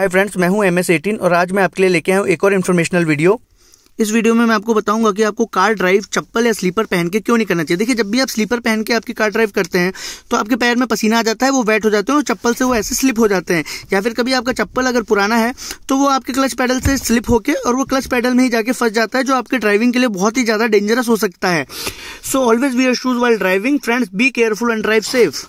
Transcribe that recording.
hi friends मैं हूं M S eighteen और आज मैं आपके लिए लेके आया हूं एक और इन्फॉर्मेशनल वीडियो इस वीडियो में मैं आपको बताऊंगा कि आपको कार ड्राइव चप्पल या स्लीपर पहन के क्यों नहीं करना चाहिए देखिए जब भी आप स्लीपर पहन के आपकी कार ड्राइव करते हैं तो आपके पैर में पसीना आ जाता है वो वेट हो जाते हैं और चप्पल से वो ऐसे स्लिप हो जाते हैं या फिर कभी आपका चप्पल अगर पुराना है तो वो आपके क्लच पैडल से स्लिप होकर और वो क्लच पैडल में ही जाके फंस जाता है जो आपके ड्राइविंग के लिए बहुत ही ज़्यादा डेंजरस हो सकता है so always wear shoes while driving friends be careful and drive safe